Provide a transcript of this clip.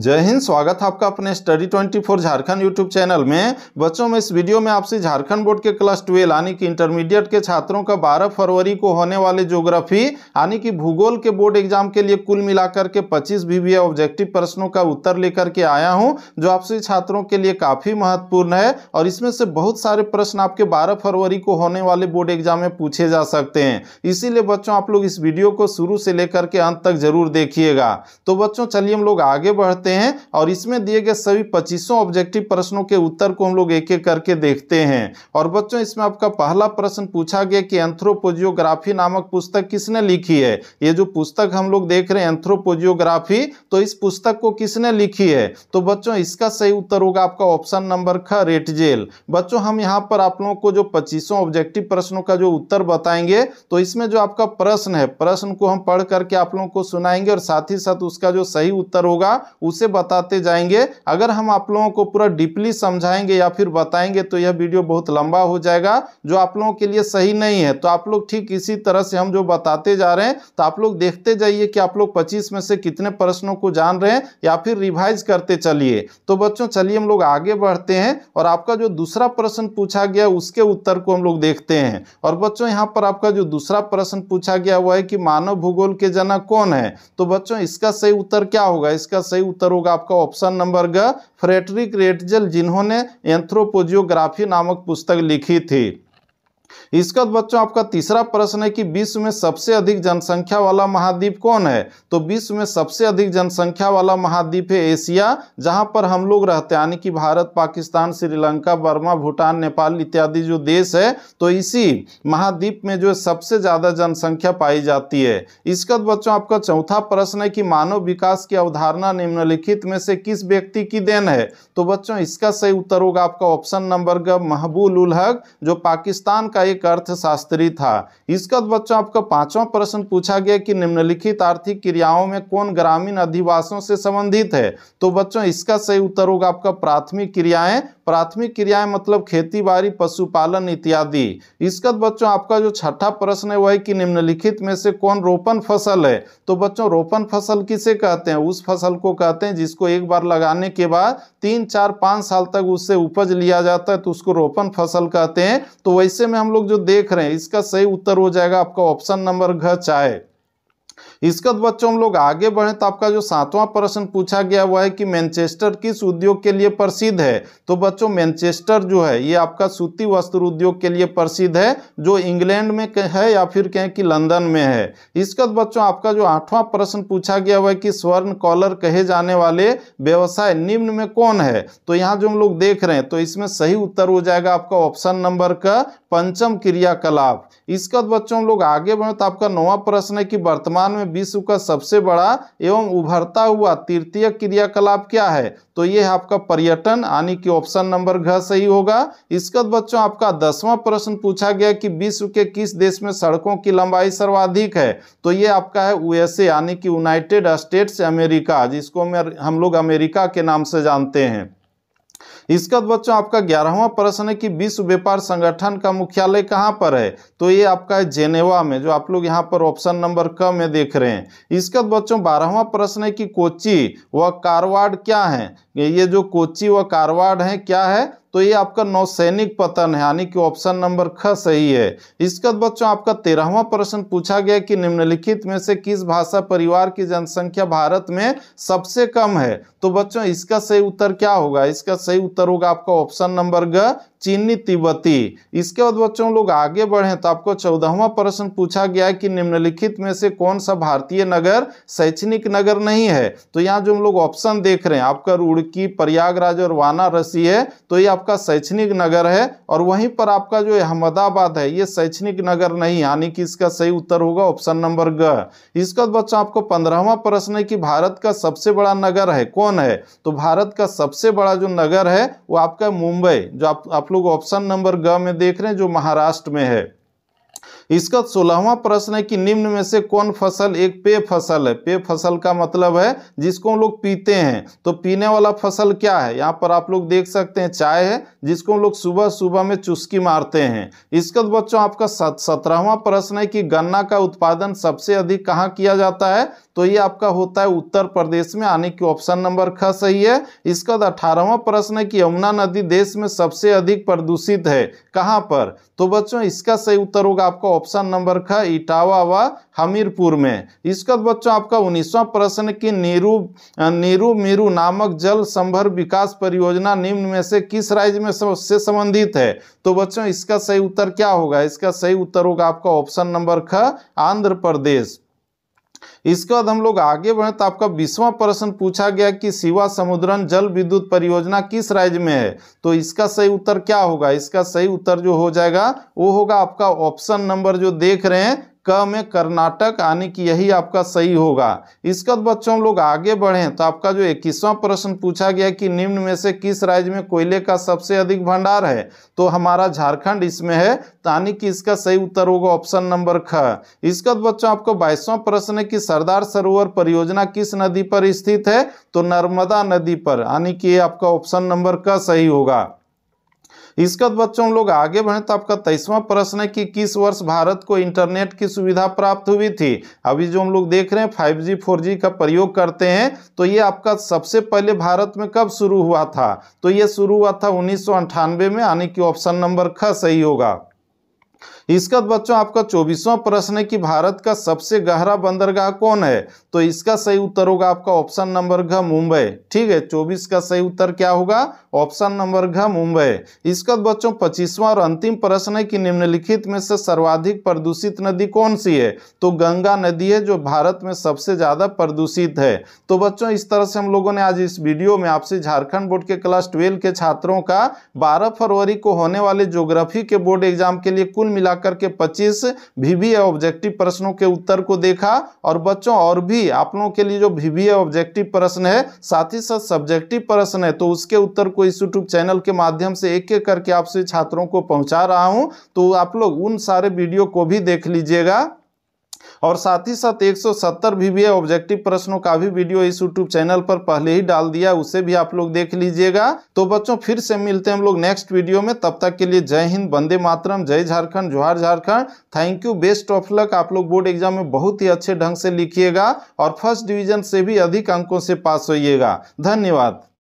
जय हिंद स्वागत है आपका अपने स्टडी 24 झारखंड यूट्यूब चैनल में बच्चों में इस वीडियो में आपसे झारखंड बोर्ड के क्लास ट्वेल्व यानी कि इंटरमीडिएट के छात्रों का 12 फरवरी को होने वाले ज्योग्राफी यानी कि भूगोल के बोर्ड एग्जाम के लिए कुल मिलाकर के 25 बी ऑब्जेक्टिव प्रश्नों का उत्तर लेकर के आया हूँ जो आपसे छात्रों के लिए काफ़ी महत्वपूर्ण है और इसमें से बहुत सारे प्रश्न आपके बारह फरवरी को होने वाले बोर्ड एग्जाम में पूछे जा सकते हैं इसीलिए बच्चों आप लोग इस वीडियो को शुरू से लेकर के अंत तक जरूर देखिएगा तो बच्चों चलिए हम लोग आगे बढ़ पढ़ते हैं और इसमें दिए गए सभी पच्चीसों ऑब्जेक्टिव प्रश्नों के उत्तर को हम लोग एक एक करके देखते हैं और बच्चों इसमें आपका पहला प्रश्न पूछा गया कि एंथ्रोपोजियोग्राफी नामक पुस्तक किसने लिखी है ये जो पुस्तक हम लोग देख रहे हैं एंथ्रोपोजियोग्राफी तो इस पुस्तक को किसने लिखी है तो बच्चों इसका सही उत्तर होगा आपका ऑप्शन नंबर ख रेटजेल बच्चों हम यहाँ पर आप लोगों को जो पच्चीसों ऑब्जेक्टिव प्रश्नों का जो उत्तर बताएंगे तो इसमें जो आपका प्रश्न है प्रश्न को हम पढ़ करके आप लोगों को सुनाएंगे और साथ ही साथ उसका जो सही उत्तर होगा उसे बताते जाएंगे अगर हम आप लोगों को पूरा डीपली समझाएंगे या फिर बताएंगे तो यह वीडियो बहुत लंबा हो जाएगा जो आप लोगों के लिए सही नहीं है तो आप लोग ठीक इसी तरह से हम जो बताते जा रहे हैं तो आप लोग देखते जाइए कि आप लोग पच्चीस में से कितने प्रश्नों को जान रहे हैं या फिर रिवाइज करते चलिए तो बच्चों चलिए हम लोग आगे बढ़ते हैं और आपका जो दूसरा प्रश्न पूछा गया उसके उत्तर को हम लोग देखते हैं और बच्चों यहाँ पर आपका जो दूसरा प्रश्न पूछा गया वह है कि मानव भूगोल के जनक कौन है तो बच्चों इसका सही उत्तर क्या होगा इसका सही उत्तर होगा आपका ऑप्शन नंबर ग फ्रेटरिक रेटजल जिन्होंने एंथ्रोपोजियोग्राफी नामक पुस्तक लिखी थी इसका बच्चों आपका तीसरा प्रश्न है कि विश्व में सबसे अधिक जनसंख्या वाला महाद्वीप कौन है तो विश्व में सबसे अधिक जनसंख्या वाला महाद्वीप है एशिया जहां पर हम लोग रहते हैं यानी कि भारत पाकिस्तान श्रीलंका बर्मा भूटान नेपाल इत्यादि जो देश है तो इसी महाद्वीप में जो सबसे ज़्यादा जनसंख्या पाई जाती है इसका बच्चों आपका चौथा प्रश्न है कि मानव विकास की अवधारणा निम्नलिखित में से किस व्यक्ति की देन है तो बच्चों इसका सही उत्तर होगा आपका ऑप्शन नंबर ग महबूल उलहक जो पाकिस्तान का का एक अर्थशास्त्री था इसके बाद बच्चों आपका पांचवा प्रश्न पूछा गया कि निम्नलिखित आर्थिक क्रियाओं में कौन ग्रामीण अधिवासों से संबंधित है तो बच्चों इसका सही उत्तर होगा आपका प्राथमिक क्रियाएं प्राथमिक क्रियाएं मतलब खेती बाड़ी पशुपालन इत्यादि इसके बाद बच्चों आपका जो छठा प्रश्न है वह है कि निम्नलिखित में से कौन रोपण फसल है तो बच्चों रोपण फसल किसे कहते हैं उस फसल को कहते हैं जिसको एक बार लगाने के बाद तीन चार पांच साल तक उससे उपज लिया जाता है तो उसको रोपण फसल कहते हैं तो वैसे में हम लोग जो देख रहे हैं इसका सही उत्तर हो जाएगा आपका ऑप्शन नंबर घ चाय इसके बाद बच्चों हम लोग आगे बढ़े तो आपका जो सातवां प्रश्न पूछा गया हुआ है कि मैनचेस्टर किस उद्योग के लिए प्रसिद्ध है तो बच्चों मैनचेस्टर जो है ये आपका सूती वस्त्र उद्योग के लिए प्रसिद्ध है जो इंग्लैंड में है या फिर कहें कि लंदन में है इसके बाद बच्चों आपका जो आठवां प्रश्न पूछा गया हुआ है कि स्वर्ण कॉलर कहे जाने वाले व्यवसाय निम्न में कौन है तो यहाँ जो हम लोग देख रहे हैं तो इसमें सही उत्तर हो जाएगा आपका ऑप्शन नंबर का पंचम क्रियाकलाप इसके बाद बच्चों हम लोग आगे बढ़े तो आपका नौवा प्रश्न है कि वर्तमान में विश्व का सबसे बड़ा एवं उभरता हुआ तृतीय क्रियाकलाप क्या है तो ये है आपका पर्यटन यानी कि ऑप्शन नंबर घ सही होगा इसके बच्चों आपका दसवां प्रश्न पूछा गया कि विश्व के किस देश में सड़कों की लंबाई सर्वाधिक है तो ये आपका है यूएसए यानी कि यूनाइटेड स्टेट्स अमेरिका जिसको हम लोग अमेरिका के नाम से जानते हैं इसके बाद बच्चों आपका ग्यारहवा प्रश्न है कि विश्व व्यापार संगठन का मुख्यालय कहाँ पर है तो ये आपका है जेनेवा में जो आप लोग यहाँ पर ऑप्शन नंबर क में देख रहे हैं इसके बाद बच्चों बारहवा प्रश्न है कि कोची व कारवाड क्या है ये जो कोची व कारवाड है क्या है तो ये आपका नौसैनिक पतन है यानी कि ऑप्शन नंबर ख सही है इसके बाद बच्चों आपका तेरहवा प्रश्न पूछा गया कि निम्नलिखित में से किस भाषा परिवार की जनसंख्या भारत में सबसे कम है तो बच्चों इसका सही उत्तर क्या होगा इसका सही उत्तर उत्तर होगा आपका ऑप्शन नंबर ग चीनी तिब्बती इसके बाद बच्चों लोग आगे बढ़े तो आपको चौदहवा प्रश्न पूछा गया है कि निम्नलिखित में से कौन सा भारतीय नगर शैक्षणिक नगर नहीं है तो यहाँ जो हम लोग ऑप्शन देख रहे हैं आपका रुड़की प्रयागराज और वाराणसी है तो ये आपका शैक्षणिक नगर है और वहीं पर आपका जो अहमदाबाद है ये शैक्षणिक नगर नहीं यानी कि इसका सही उत्तर होगा ऑप्शन नंबर ग इसके बाद बच्चों आपको पंद्रहवा प्रश्न है कि भारत का सबसे बड़ा नगर है कौन है तो भारत का सबसे बड़ा जो नगर है वो आपका मुंबई जो आप लोग ऑप्शन नंबर ग में देख रहे हैं जो महाराष्ट्र में है इसका सोलहवा प्रश्न है कि निम्न में से कौन फसल एक पेय फसल है पेय फसल का मतलब है जिसको हम लोग पीते हैं तो पीने वाला फसल क्या है यहाँ पर आप लोग देख सकते हैं चाय है जिसको हम लोग सुबह सुबह में चुस्की मारते हैं इसका बच्चों आपका सत्रहवा प्रश्न है कि गन्ना का उत्पादन सबसे अधिक कहाँ किया जाता है तो ये आपका होता है उत्तर प्रदेश में आने की ऑप्शन नंबर ख सही है इसका अठारहवा प्रश्न है कि यमुना नदी देश में सबसे अधिक प्रदूषित है कहाँ पर तो बच्चों इसका सही उत्तर होगा आपका ऑप्शन नंबर ख इटावा व हमीरपुर में इसका बच्चों आपका उन्नीसवा प्रश्न कि नीरू नीरू मीरू नामक जल संभर विकास परियोजना निम्न में से किस राज्य में सबसे संबंधित है तो बच्चों इसका सही उत्तर क्या होगा इसका सही उत्तर होगा आपका ऑप्शन नंबर ख आंध्र प्रदेश इसके बाद हम लोग आगे बढ़े तो आपका बीसवा प्रश्न पूछा गया कि सिवा समुद्रन जल विद्युत परियोजना किस राज्य में है तो इसका सही उत्तर क्या होगा इसका सही उत्तर जो हो जाएगा वो होगा आपका ऑप्शन नंबर जो देख रहे हैं क में कर्नाटक यानी कि यही आपका सही होगा इसका बच्चों लोग आगे बढ़ें तो आपका जो इक्कीसवां प्रश्न पूछा गया कि निम्न में से किस राज्य में कोयले का सबसे अधिक भंडार है तो हमारा झारखंड इसमें है तो यानी कि इसका सही उत्तर होगा ऑप्शन नंबर ख इसका बच्चों आपका बाईसवां प्रश्न है कि सरदार सरोवर परियोजना किस नदी पर स्थित है तो नर्मदा नदी पर यानी कि आपका ऑप्शन नंबर क सही होगा इसके बाद बच्चों लोग आगे बढ़े तो आपका तेईसवां प्रश्न है कि किस वर्ष भारत को इंटरनेट की सुविधा प्राप्त हुई थी अभी जो हम लोग देख रहे हैं फाइव जी फोर जी का प्रयोग करते हैं तो ये आपका सबसे पहले भारत में कब शुरू हुआ था तो ये शुरू हुआ था उन्नीस में यानी कि ऑप्शन नंबर ख सही होगा इसका बच्चों आपका चौबीसवां प्रश्न है कि भारत का सबसे गहरा बंदरगाह कौन है तो इसका सही उत्तर होगा आपका ऑप्शन नंबर घ मुंबई ठीक है चौबीस का सही उत्तर क्या होगा ऑप्शन नंबर घ मुंबई इसका बच्चों पच्चीसवां और अंतिम प्रश्न है कि निम्नलिखित में से सर्वाधिक प्रदूषित नदी कौन सी है तो गंगा नदी है जो भारत में सबसे ज्यादा प्रदूषित है तो बच्चों इस तरह से हम लोगों ने आज इस वीडियो में आपसे झारखंड बोर्ड के क्लास ट्वेल्व के छात्रों का बारह फरवरी को होने वाले ज्योग्राफी के बोर्ड एग्जाम के लिए कुल मिला जाकर के 25 वीवीए ऑब्जेक्टिव प्रश्नों के उत्तर को देखा और बच्चों और भी आप लोगों के लिए जो वीवीए ऑब्जेक्टिव प्रश्न है साथ ही साथ सब्जेक्टिव प्रश्न है तो उसके उत्तर को इस यूट्यूब चैनल के माध्यम से एक एक करके आपसे छात्रों को पहुंचा रहा हूं तो आप लोग उन सारे वीडियो को भी देख लीजिएगा और साथ ही साथ 170 वीबीए ऑब्जेक्टिव प्रश्नों का भी वीडियो इस यूट्यूब चैनल पर पहले ही डाल दिया उसे भी आप लोग देख लीजिएगा तो बच्चों फिर से मिलते हैं हम लोग नेक्स्ट वीडियो में तब तक के लिए जय हिंद वंदे मातरम जय झारखंड जोहार Jharkhand thank you best of luck आप लोग बोर्ड एग्जाम में बहुत ही अच्छे ढंग से लिखिएगा और फर्स्ट डिवीजन से भी अधिक अंकों से पास होइएगा धन्यवाद